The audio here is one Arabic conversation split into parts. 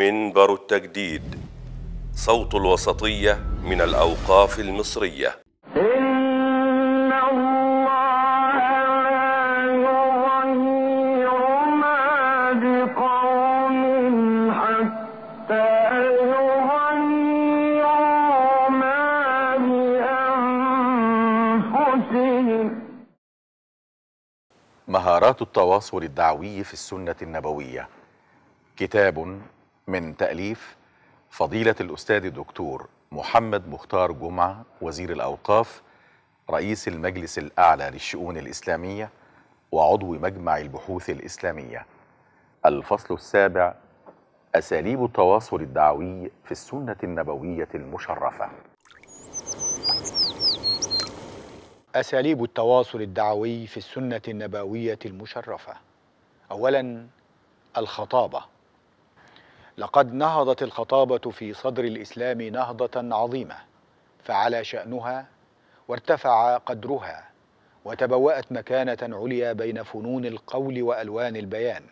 منبر التجديد صوت الوسطية من الأوقاف المصرية مهارات التواصل الدعوي في السنة النبوية كتاب من تأليف فضيلة الأستاذ الدكتور محمد مختار جمعة وزير الأوقاف رئيس المجلس الأعلى للشؤون الإسلامية وعضو مجمع البحوث الإسلامية الفصل السابع أساليب التواصل الدعوي في السنة النبوية المشرفة أساليب التواصل الدعوي في السنة النبوية المشرفة أولا الخطابة لقد نهضت الخطابة في صدر الإسلام نهضة عظيمة فعلى شأنها وارتفع قدرها وتبوأت مكانة عليا بين فنون القول وألوان البيان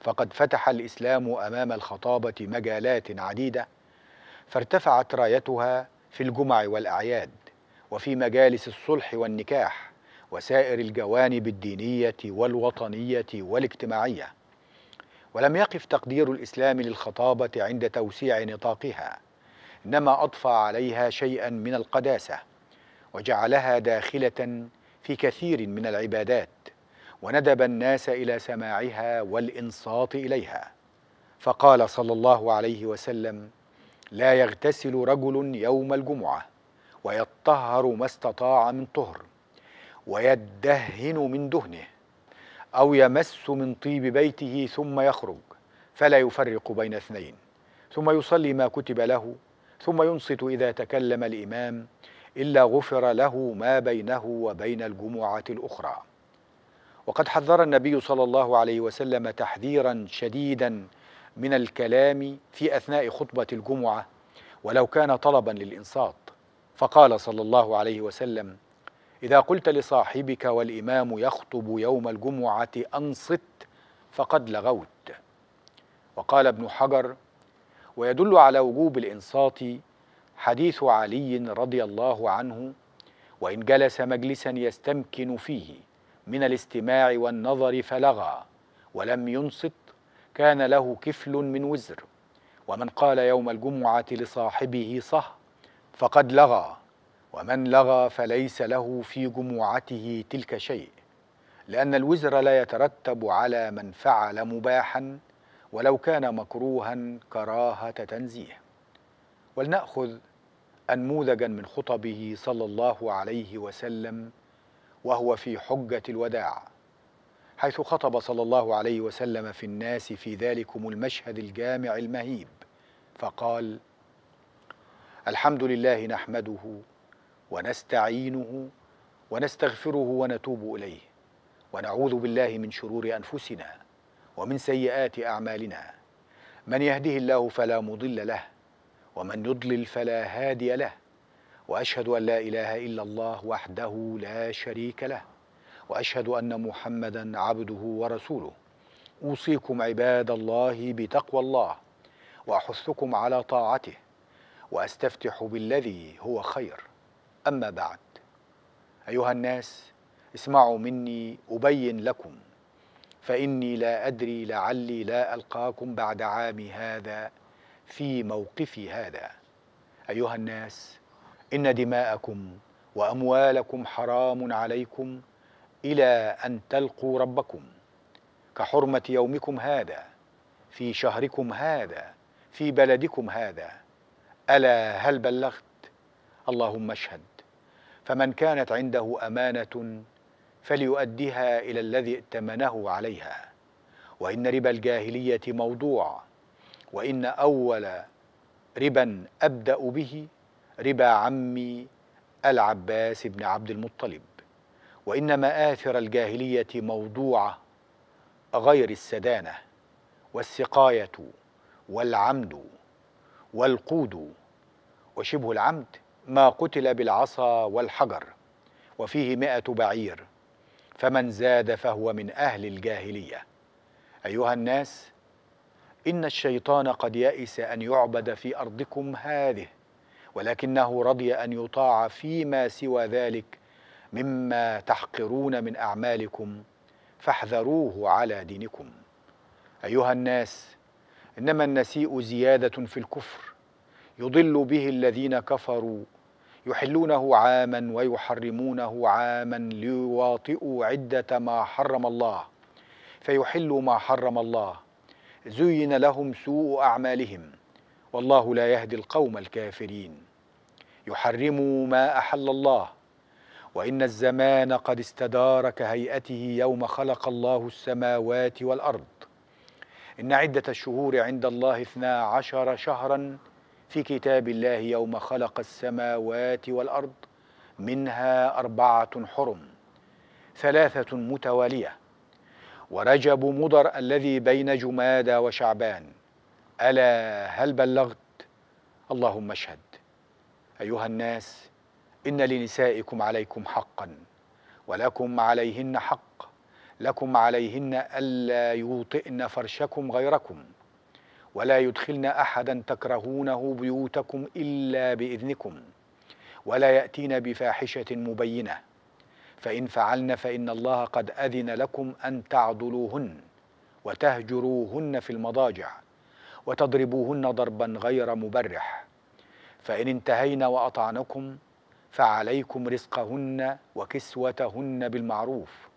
فقد فتح الإسلام أمام الخطابة مجالات عديدة فارتفعت رايتها في الجمع والأعياد وفي مجالس الصلح والنكاح وسائر الجوانب الدينية والوطنية والاجتماعية ولم يقف تقدير الإسلام للخطابة عند توسيع نطاقها إنما أضفى عليها شيئا من القداسة وجعلها داخلة في كثير من العبادات وندب الناس إلى سماعها والإنصات إليها فقال صلى الله عليه وسلم لا يغتسل رجل يوم الجمعة ويطهر ما استطاع من طهر ويدهن من دهنه أو يمس من طيب بيته ثم يخرج فلا يفرق بين اثنين ثم يصلي ما كتب له ثم ينصت إذا تكلم الإمام إلا غفر له ما بينه وبين الجمعة الأخرى وقد حذر النبي صلى الله عليه وسلم تحذيرا شديدا من الكلام في أثناء خطبة الجمعة ولو كان طلبا للإنصات فقال صلى الله عليه وسلم إذا قلت لصاحبك والإمام يخطب يوم الجمعة أنصت فقد لغوت وقال ابن حجر ويدل على وجوب الإنصات حديث علي رضي الله عنه وإن جلس مجلسا يستمكن فيه من الاستماع والنظر فلغى ولم ينصت كان له كفل من وزر ومن قال يوم الجمعة لصاحبه صه فقد لغى ومن لغى فليس له في جمعته تلك شيء لأن الوزر لا يترتب على من فعل مباحا ولو كان مكروها كراهة تنزيه ولنأخذ أنموذجا من خطبه صلى الله عليه وسلم وهو في حجة الوداع حيث خطب صلى الله عليه وسلم في الناس في ذلكم المشهد الجامع المهيب فقال الحمد لله نحمده ونستعينه ونستغفره ونتوب اليه ونعوذ بالله من شرور انفسنا ومن سيئات اعمالنا من يهده الله فلا مضل له ومن يضلل فلا هادي له واشهد ان لا اله الا الله وحده لا شريك له واشهد ان محمدا عبده ورسوله اوصيكم عباد الله بتقوى الله واحثكم على طاعته واستفتح بالذي هو خير أما بعد أيها الناس اسمعوا مني أبين لكم فإني لا أدري لعلي لا ألقاكم بعد عامي هذا في موقفي هذا أيها الناس إن دماءكم وأموالكم حرام عليكم إلى أن تلقوا ربكم كحرمة يومكم هذا في شهركم هذا في بلدكم هذا ألا هل بلغت اللهم اشهد فمن كانت عنده امانه فليؤدها الى الذي ائتمنه عليها وان ربا الجاهليه موضوع وان اول ربا ابدا به ربا عمي العباس بن عبد المطلب وان ماثر الجاهليه موضوعه غير السدانه والسقايه والعمد والقود وشبه العمد ما قتل بالعصا والحجر وفيه مائة بعير فمن زاد فهو من أهل الجاهلية أيها الناس إن الشيطان قد يئس أن يعبد في أرضكم هذه ولكنه رضي أن يطاع فيما سوى ذلك مما تحقرون من أعمالكم فاحذروه على دينكم أيها الناس إنما النسيء زيادة في الكفر يضل به الذين كفروا يحلونه عاما ويحرمونه عاما ليواطئوا عدة ما حرم الله فيحلوا ما حرم الله زين لهم سوء أعمالهم والله لا يهدي القوم الكافرين يحرموا ما أحل الله وإن الزمان قد استدار كهيئته يوم خلق الله السماوات والأرض إن عدة الشهور عند الله اثنا عشر شهرا في كتاب الله يوم خلق السماوات والارض منها اربعه حرم ثلاثه متواليه ورجب مضر الذي بين جمادى وشعبان الا هل بلغت اللهم اشهد ايها الناس ان لنسائكم عليكم حقا ولكم عليهن حق لكم عليهن الا يوطئن فرشكم غيركم ولا يدخلن احدا تكرهونه بيوتكم الا باذنكم ولا ياتين بفاحشه مبينه فان فعلن فان الله قد اذن لكم ان تعضلوهن وتهجروهن في المضاجع وتضربوهن ضربا غير مبرح فان انتهينا واطعنكم فعليكم رزقهن وكسوتهن بالمعروف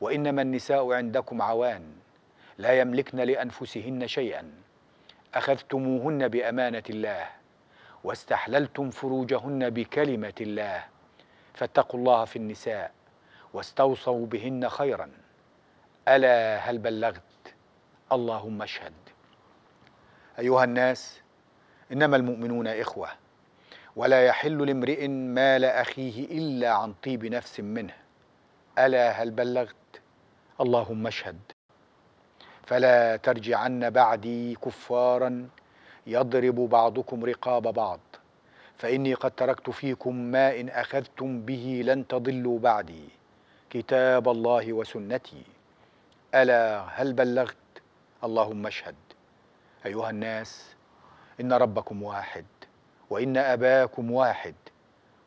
وانما النساء عندكم عوان لا يملكن لانفسهن شيئا أخذتموهن بأمانة الله واستحللتم فروجهن بكلمة الله فاتقوا الله في النساء واستوصوا بهن خيرا ألا هل بلغت اللهم اشهد أيها الناس إنما المؤمنون إخوة ولا يحل لامرئ مال أخيه إلا عن طيب نفس منه ألا هل بلغت اللهم اشهد فلا ترجعن بعدي كفارا يضرب بعضكم رقاب بعض فاني قد تركت فيكم ما ان اخذتم به لن تضلوا بعدي كتاب الله وسنتي الا هل بلغت اللهم اشهد ايها الناس ان ربكم واحد وان اباكم واحد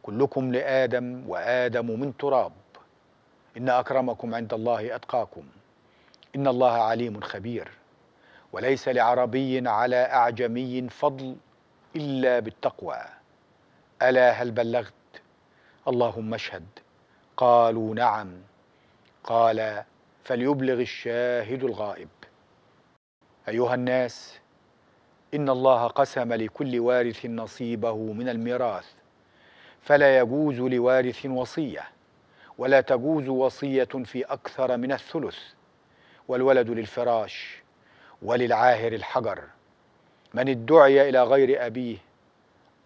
كلكم لادم وادم من تراب ان اكرمكم عند الله اتقاكم إن الله عليم خبير وليس لعربي على أعجمي فضل إلا بالتقوى ألا هل بلغت اللهم اشهد قالوا نعم قال فليبلغ الشاهد الغائب أيها الناس إن الله قسم لكل وارث نصيبه من الميراث فلا يجوز لوارث وصية ولا تجوز وصية في أكثر من الثلث والولد للفراش وللعاهر الحجر من ادعي إلى غير أبيه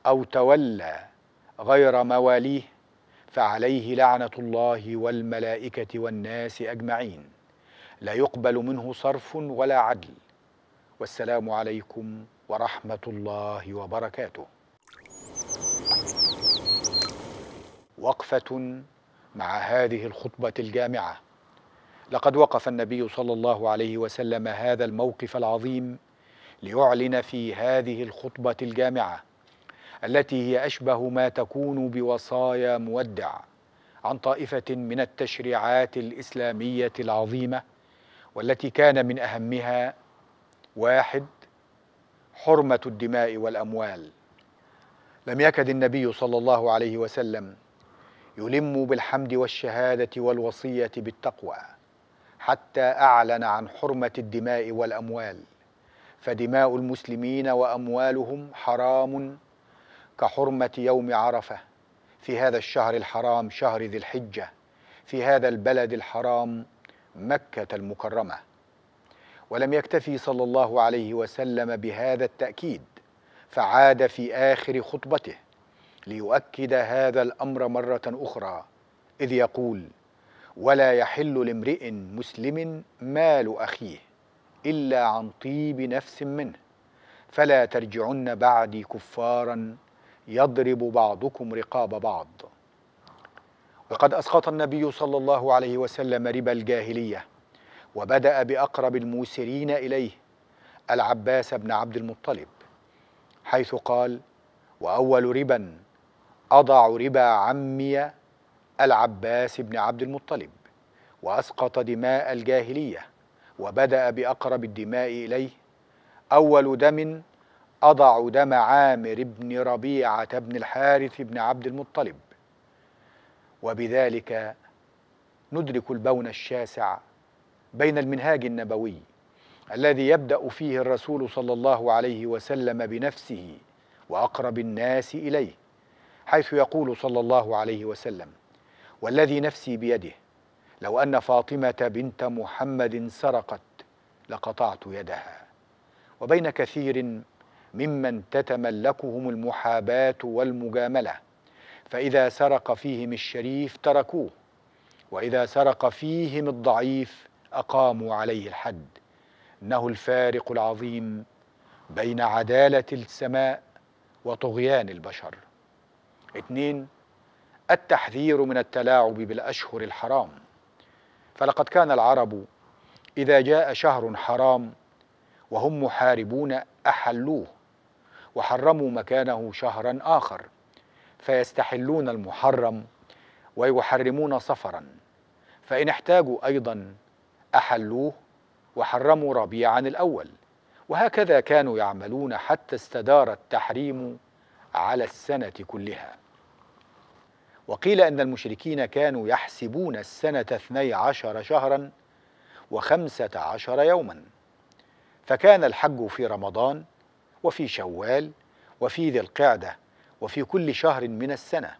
أو تولى غير مواليه فعليه لعنة الله والملائكة والناس أجمعين لا يقبل منه صرف ولا عدل والسلام عليكم ورحمة الله وبركاته وقفة مع هذه الخطبة الجامعة لقد وقف النبي صلى الله عليه وسلم هذا الموقف العظيم ليعلن في هذه الخطبة الجامعة التي هي أشبه ما تكون بوصايا مودع عن طائفة من التشريعات الإسلامية العظيمة والتي كان من أهمها واحد حرمة الدماء والأموال لم يكد النبي صلى الله عليه وسلم يلم بالحمد والشهادة والوصية بالتقوى حتى اعلن عن حرمه الدماء والاموال فدماء المسلمين واموالهم حرام كحرمه يوم عرفه في هذا الشهر الحرام شهر ذي الحجه في هذا البلد الحرام مكه المكرمه ولم يكتفي صلى الله عليه وسلم بهذا التاكيد فعاد في اخر خطبته ليؤكد هذا الامر مره اخرى اذ يقول ولا يحل لامرئ مسلم مال اخيه الا عن طيب نفس منه فلا ترجعن بعدي كفارا يضرب بعضكم رقاب بعض وقد اسقط النبي صلى الله عليه وسلم ربا الجاهليه وبدا باقرب الموسرين اليه العباس بن عبد المطلب حيث قال واول ربا اضع ربا عمي العباس بن عبد المطلب وأسقط دماء الجاهلية وبدأ بأقرب الدماء إليه أول دم أضع دم عامر بن ربيعة بن الحارث بن عبد المطلب وبذلك ندرك البون الشاسع بين المنهاج النبوي الذي يبدأ فيه الرسول صلى الله عليه وسلم بنفسه وأقرب الناس إليه حيث يقول صلى الله عليه وسلم والذي نفسي بيده لو أن فاطمة بنت محمد سرقت لقطعت يدها وبين كثير ممن تتملكهم المحاباة والمجاملة فإذا سرق فيهم الشريف تركوه وإذا سرق فيهم الضعيف أقاموا عليه الحد إنه الفارق العظيم بين عدالة السماء وطغيان البشر اتنين التحذير من التلاعب بالأشهر الحرام فلقد كان العرب إذا جاء شهر حرام وهم محاربون أحلوه وحرموا مكانه شهرا آخر فيستحلون المحرم ويحرمون صفرا فإن احتاجوا أيضا أحلوه وحرموا ربيعا الأول وهكذا كانوا يعملون حتى استدار التحريم على السنة كلها وقيل أن المشركين كانوا يحسبون السنة اثني عشر شهرا وخمسة عشر يوما فكان الحج في رمضان وفي شوال وفي ذي القعدة وفي كل شهر من السنة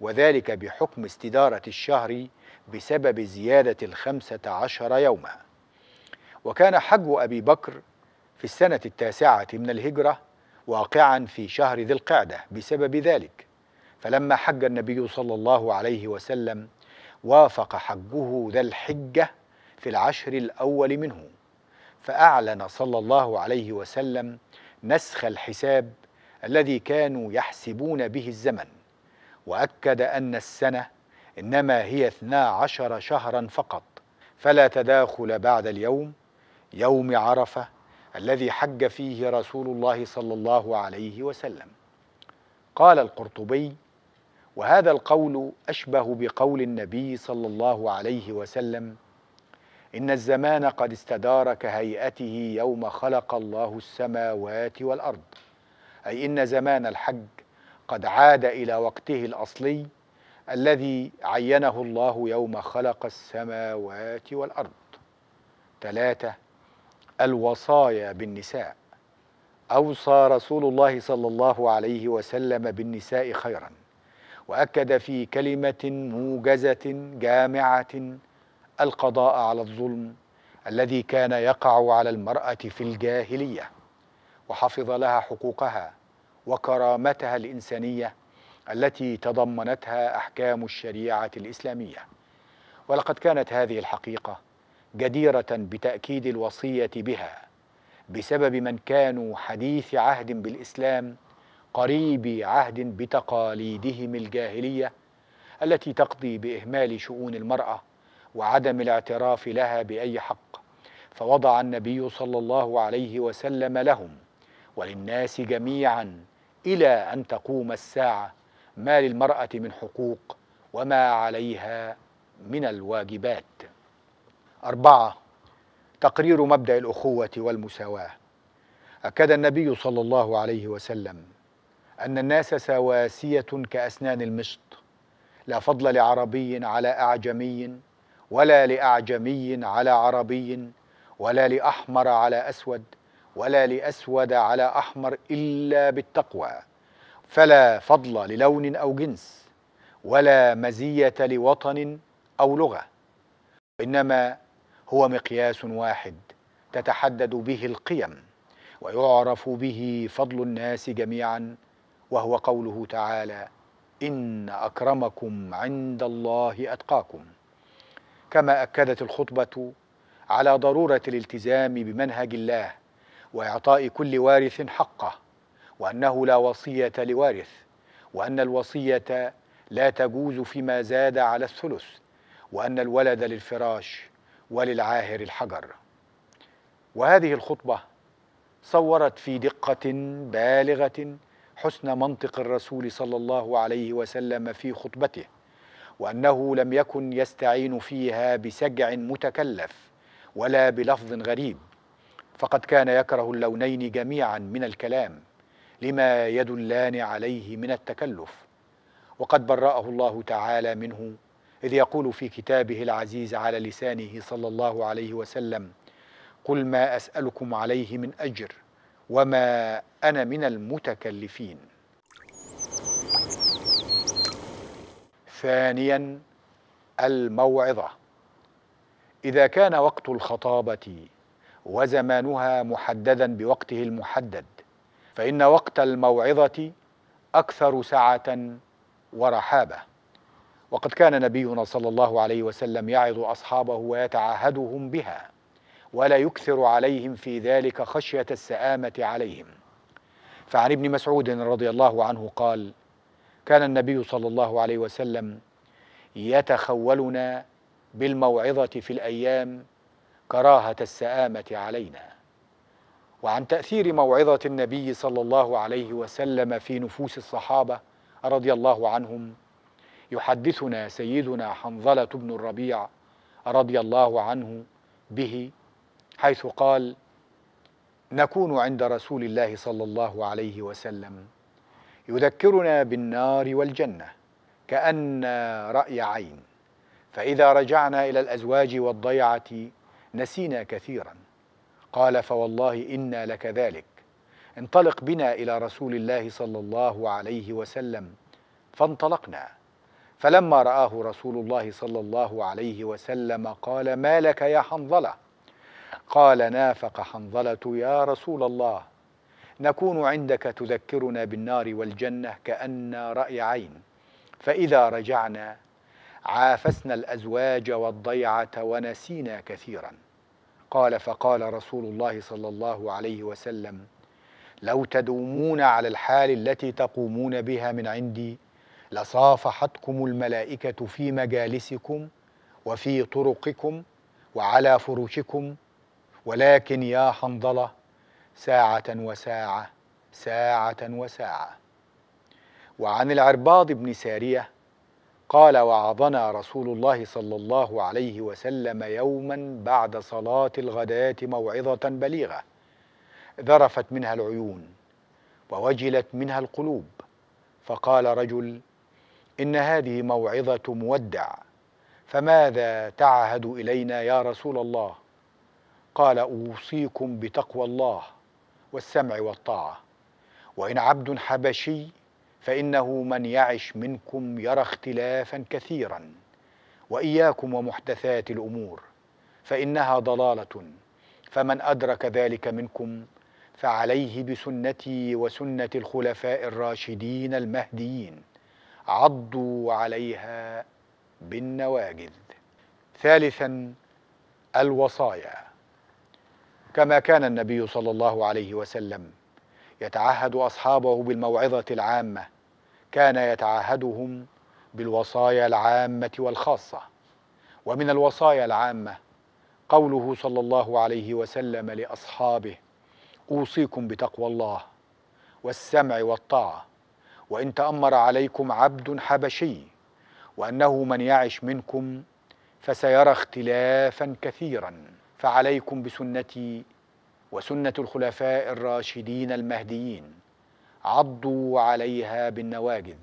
وذلك بحكم استدارة الشهر بسبب زيادة الخمسة عشر يوما وكان حج أبي بكر في السنة التاسعة من الهجرة واقعا في شهر ذي القعدة بسبب ذلك فلما حج النبي صلى الله عليه وسلم وافق حجه ذا الحجة في العشر الأول منه فأعلن صلى الله عليه وسلم نسخ الحساب الذي كانوا يحسبون به الزمن وأكد أن السنة إنما هي اثنا عشر شهرا فقط فلا تداخل بعد اليوم يوم عرفة الذي حج فيه رسول الله صلى الله عليه وسلم قال القرطبي وهذا القول أشبه بقول النبي صلى الله عليه وسلم إن الزمان قد استدار كهيئته يوم خلق الله السماوات والأرض أي إن زمان الحج قد عاد إلى وقته الأصلي الذي عينه الله يوم خلق السماوات والأرض ثلاثة الوصايا بالنساء أوصى رسول الله صلى الله عليه وسلم بالنساء خيراً واكد في كلمه موجزه جامعه القضاء على الظلم الذي كان يقع على المراه في الجاهليه وحفظ لها حقوقها وكرامتها الانسانيه التي تضمنتها احكام الشريعه الاسلاميه ولقد كانت هذه الحقيقه جديره بتاكيد الوصيه بها بسبب من كانوا حديث عهد بالاسلام قريبي عهد بتقاليدهم الجاهليه التي تقضي باهمال شؤون المراه وعدم الاعتراف لها باي حق فوضع النبي صلى الله عليه وسلم لهم وللناس جميعا الى ان تقوم الساعه ما للمراه من حقوق وما عليها من الواجبات اربعه تقرير مبدا الاخوه والمساواه اكد النبي صلى الله عليه وسلم أن الناس سواسية كأسنان المشط لا فضل لعربي على أعجمي ولا لأعجمي على عربي ولا لأحمر على أسود ولا لأسود على أحمر إلا بالتقوى فلا فضل للون أو جنس ولا مزية لوطن أو لغة إنما هو مقياس واحد تتحدد به القيم ويعرف به فضل الناس جميعا وهو قوله تعالى ان اكرمكم عند الله اتقاكم كما اكدت الخطبه على ضروره الالتزام بمنهج الله واعطاء كل وارث حقه وانه لا وصيه لوارث وان الوصيه لا تجوز فيما زاد على الثلث وان الولد للفراش وللعاهر الحجر وهذه الخطبه صورت في دقه بالغه حسن منطق الرسول صلى الله عليه وسلم في خطبته وانه لم يكن يستعين فيها بسجع متكلف ولا بلفظ غريب فقد كان يكره اللونين جميعا من الكلام لما يدلان عليه من التكلف وقد براه الله تعالى منه اذ يقول في كتابه العزيز على لسانه صلى الله عليه وسلم قل ما اسالكم عليه من اجر وما انا من المتكلفين ثانيا الموعظه اذا كان وقت الخطابه وزمانها محددا بوقته المحدد فان وقت الموعظه اكثر سعه ورحابه وقد كان نبينا صلى الله عليه وسلم يعظ اصحابه ويتعهدهم بها ولا يكثر عليهم في ذلك خشية السآمة عليهم فعن ابن مسعود رضي الله عنه قال كان النبي صلى الله عليه وسلم يتخولنا بالموعظة في الأيام كراهة السآمة علينا وعن تأثير موعظة النبي صلى الله عليه وسلم في نفوس الصحابة رضي الله عنهم يحدثنا سيدنا حنظلة بن الربيع رضي الله عنه به حيث قال نكون عند رسول الله صلى الله عليه وسلم يذكرنا بالنار والجنه كان راي عين فاذا رجعنا الى الازواج والضيعه نسينا كثيرا قال فوالله انا لكذلك انطلق بنا الى رسول الله صلى الله عليه وسلم فانطلقنا فلما راه رسول الله صلى الله عليه وسلم قال ما لك يا حنظله قال نافق حنظلة يا رسول الله نكون عندك تذكرنا بالنار والجنة كأن رأي عين فإذا رجعنا عافسنا الأزواج والضيعة ونسينا كثيرا قال فقال رسول الله صلى الله عليه وسلم لو تدومون على الحال التي تقومون بها من عندي لصافحتكم الملائكة في مجالسكم وفي طرقكم وعلى فروشكم ولكن يا حنظلة ساعة وساعة ساعة وساعة وعن العرباض بن سارية قال وعظنا رسول الله صلى الله عليه وسلم يوما بعد صلاة الغداة موعظة بليغة ذرفت منها العيون ووجلت منها القلوب فقال رجل إن هذه موعظة مودع فماذا تعهد إلينا يا رسول الله قال اوصيكم بتقوى الله والسمع والطاعه وان عبد حبشي فانه من يعش منكم يرى اختلافا كثيرا واياكم ومحدثات الامور فانها ضلاله فمن ادرك ذلك منكم فعليه بسنتي وسنه الخلفاء الراشدين المهديين عضوا عليها بالنواجذ ثالثا الوصايا كما كان النبي صلى الله عليه وسلم يتعهد اصحابه بالموعظه العامه كان يتعهدهم بالوصايا العامه والخاصه ومن الوصايا العامه قوله صلى الله عليه وسلم لاصحابه اوصيكم بتقوى الله والسمع والطاعه وان تامر عليكم عبد حبشي وانه من يعش منكم فسيرى اختلافا كثيرا فعليكم بسنتي وسنه الخلفاء الراشدين المهديين عضوا عليها بالنواجذ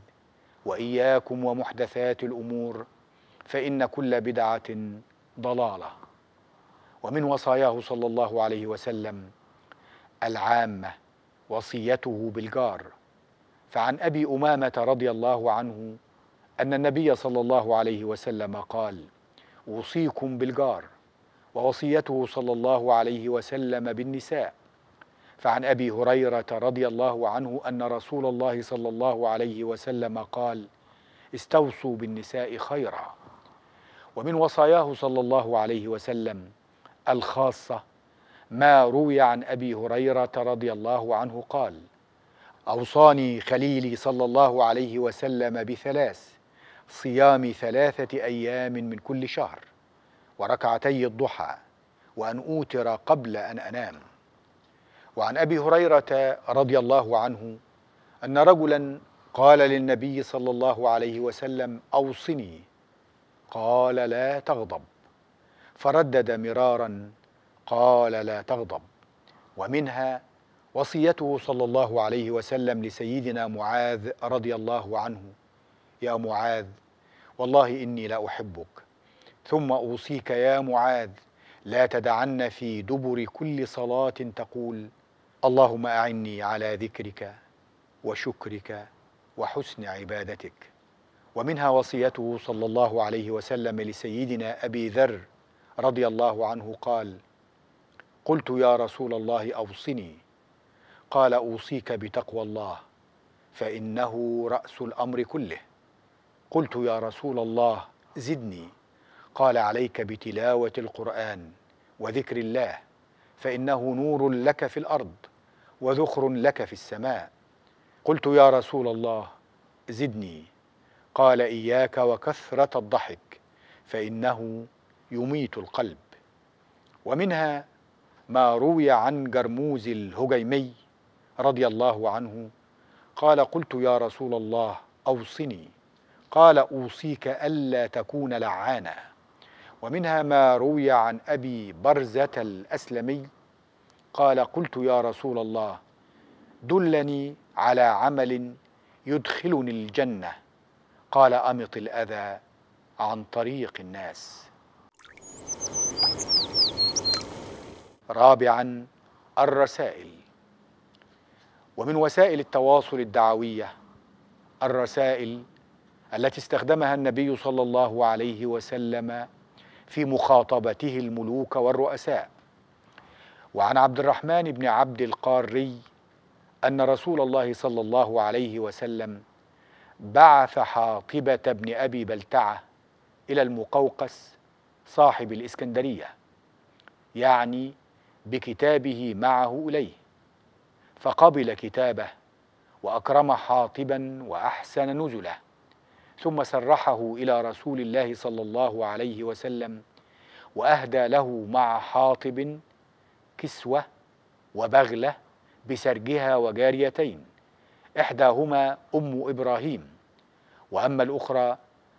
واياكم ومحدثات الامور فان كل بدعه ضلاله ومن وصاياه صلى الله عليه وسلم العامه وصيته بالجار فعن ابي امامه رضي الله عنه ان النبي صلى الله عليه وسلم قال اوصيكم بالجار ووصيته صلى الله عليه وسلم بالنساء فعن ابي هريره رضي الله عنه ان رسول الله صلى الله عليه وسلم قال استوصوا بالنساء خيرا ومن وصاياه صلى الله عليه وسلم الخاصه ما روي عن ابي هريره رضي الله عنه قال اوصاني خليلي صلى الله عليه وسلم بثلاث صيام ثلاثه ايام من كل شهر وركعتي الضحى وأن أوتر قبل أن أنام وعن أبي هريرة رضي الله عنه أن رجلا قال للنبي صلى الله عليه وسلم أوصني قال لا تغضب فردد مرارا قال لا تغضب ومنها وصيته صلى الله عليه وسلم لسيدنا معاذ رضي الله عنه يا معاذ والله اني لا احبك ثم أوصيك يا معاذ لا تدعن في دبر كل صلاة تقول اللهم أعني على ذكرك وشكرك وحسن عبادتك ومنها وصيته صلى الله عليه وسلم لسيدنا أبي ذر رضي الله عنه قال قلت يا رسول الله أوصني قال أوصيك بتقوى الله فإنه رأس الأمر كله قلت يا رسول الله زدني قال عليك بتلاوة القرآن وذكر الله فإنه نور لك في الأرض وذخر لك في السماء قلت يا رسول الله زدني قال إياك وكثرة الضحك فإنه يميت القلب ومنها ما روي عن جرموز الهجيمي رضي الله عنه قال قلت يا رسول الله أوصني قال أوصيك ألا تكون لعانا ومنها ما روي عن أبي برزة الأسلمي قال قلت يا رسول الله دلني على عمل يدخلني الجنة قال أمط الأذى عن طريق الناس رابعا الرسائل ومن وسائل التواصل الدعوية الرسائل التي استخدمها النبي صلى الله عليه وسلم في مخاطبته الملوك والرؤساء وعن عبد الرحمن بن عبد القاري ان رسول الله صلى الله عليه وسلم بعث حاطبه بن ابي بلتعه الى المقوقس صاحب الاسكندريه يعني بكتابه معه اليه فقبل كتابه واكرم حاطبا واحسن نزله ثم سرحه الى رسول الله صلى الله عليه وسلم واهدى له مع حاطب كسوه وبغله بسرجها وجاريتين احداهما ام ابراهيم واما الاخرى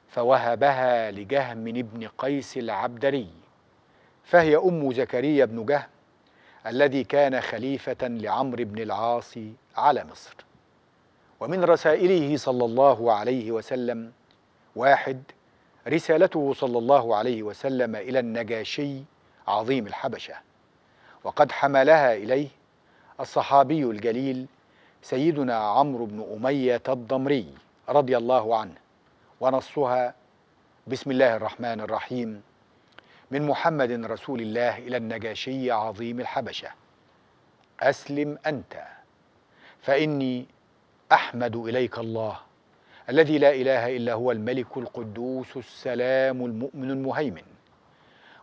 فوهبها لجهم بن قيس العبدري فهي ام زكريا بن جهم الذي كان خليفه لعمرو بن العاص على مصر ومن رسائله صلى الله عليه وسلم واحد رسالته صلى الله عليه وسلم إلى النجاشي عظيم الحبشة وقد حملها إليه الصحابي الجليل سيدنا عمرو بن أمية الضمري رضي الله عنه ونصها بسم الله الرحمن الرحيم من محمد رسول الله إلى النجاشي عظيم الحبشة أسلم أنت فإني احمد اليك الله الذي لا اله الا هو الملك القدوس السلام المؤمن المهيمن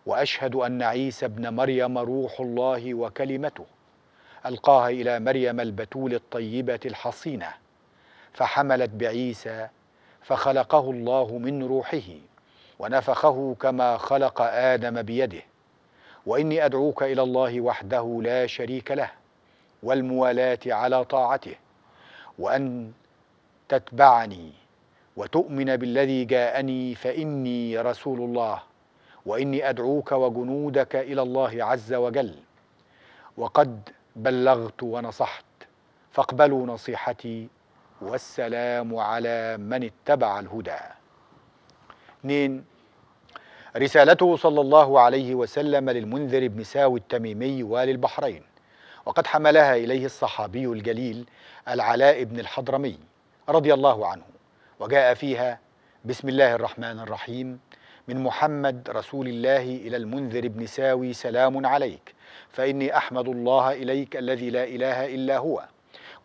واشهد ان عيسى ابن مريم روح الله وكلمته القاها الى مريم البتول الطيبه الحصينه فحملت بعيسى فخلقه الله من روحه ونفخه كما خلق ادم بيده واني ادعوك الى الله وحده لا شريك له والموالاه على طاعته وأن تتبعني وتؤمن بالذي جاءني فإني رسول الله وإني أدعوك وجنودك إلى الله عز وجل وقد بلغت ونصحت فاقبلوا نصيحتي والسلام على من اتبع الهدى اثنين رسالته صلى الله عليه وسلم للمنذر بن ساوي التميمي والي البحرين وقد حملها إليه الصحابي الجليل العلاء بن الحضرمي رضي الله عنه وجاء فيها بسم الله الرحمن الرحيم من محمد رسول الله إلى المنذر بن ساوي سلام عليك فإني أحمد الله إليك الذي لا إله إلا هو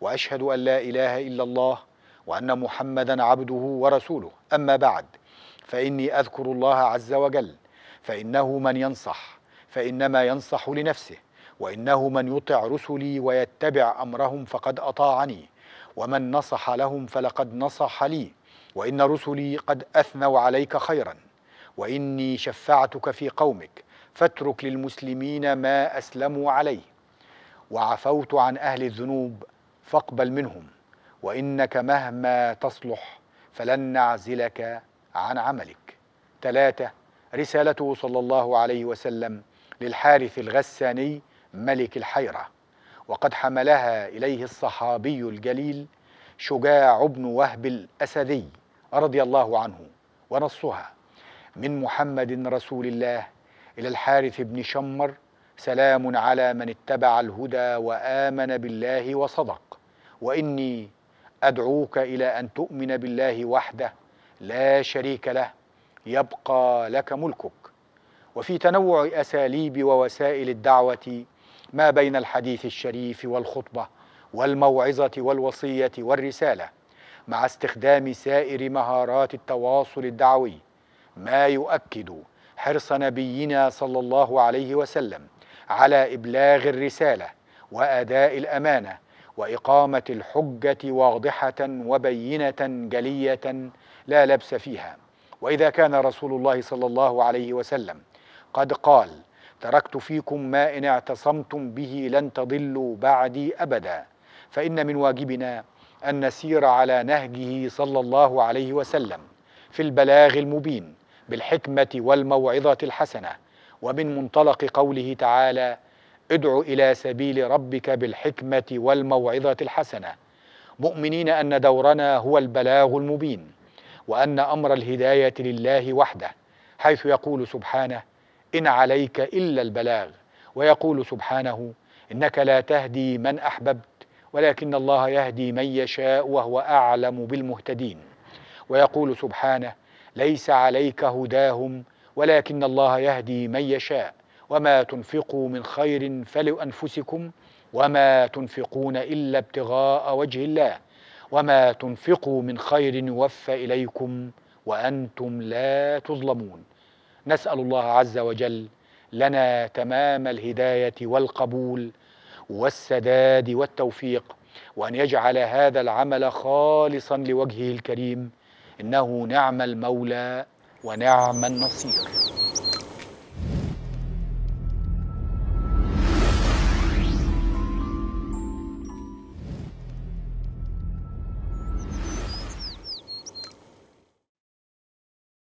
وأشهد أن لا إله إلا الله وأن محمدا عبده ورسوله أما بعد فإني أذكر الله عز وجل فإنه من ينصح فإنما ينصح لنفسه وانه من يطع رسلي ويتبع امرهم فقد اطاعني ومن نصح لهم فلقد نصح لي وان رسلي قد اثنوا عليك خيرا واني شفعتك في قومك فاترك للمسلمين ما اسلموا عليه وعفوت عن اهل الذنوب فاقبل منهم وانك مهما تصلح فلن نعزلك عن عملك ثلاثه رسالته صلى الله عليه وسلم للحارث الغساني ملك الحيرة وقد حملها إليه الصحابي الجليل شجاع بن وهب الأسدي رضي الله عنه ونصها من محمد رسول الله إلى الحارث بن شمر سلام على من اتبع الهدى وآمن بالله وصدق وإني أدعوك إلى أن تؤمن بالله وحده لا شريك له يبقى لك ملكك وفي تنوع أساليب ووسائل الدعوة ما بين الحديث الشريف والخطبة والموعظة والوصية والرسالة مع استخدام سائر مهارات التواصل الدعوي ما يؤكد حرص نبينا صلى الله عليه وسلم على إبلاغ الرسالة وأداء الأمانة وإقامة الحجة واضحة وبينة جلية لا لبس فيها وإذا كان رسول الله صلى الله عليه وسلم قد قال تركت فيكم ما إن اعتصمتم به لن تضلوا بعدي أبدا فإن من واجبنا أن نسير على نهجه صلى الله عليه وسلم في البلاغ المبين بالحكمة والموعظة الحسنة ومن منطلق قوله تعالى ادع إلى سبيل ربك بالحكمة والموعظة الحسنة مؤمنين أن دورنا هو البلاغ المبين وأن أمر الهداية لله وحده حيث يقول سبحانه إن عليك إلا البلاغ ويقول سبحانه إنك لا تهدي من أحببت ولكن الله يهدي من يشاء وهو أعلم بالمهتدين ويقول سبحانه ليس عليك هداهم ولكن الله يهدي من يشاء وما تنفقوا من خير فلأنفسكم وما تنفقون إلا ابتغاء وجه الله وما تنفقوا من خير يوفى إليكم وأنتم لا تظلمون نسال الله عز وجل لنا تمام الهدايه والقبول والسداد والتوفيق وان يجعل هذا العمل خالصا لوجهه الكريم انه نعم المولى ونعم النصير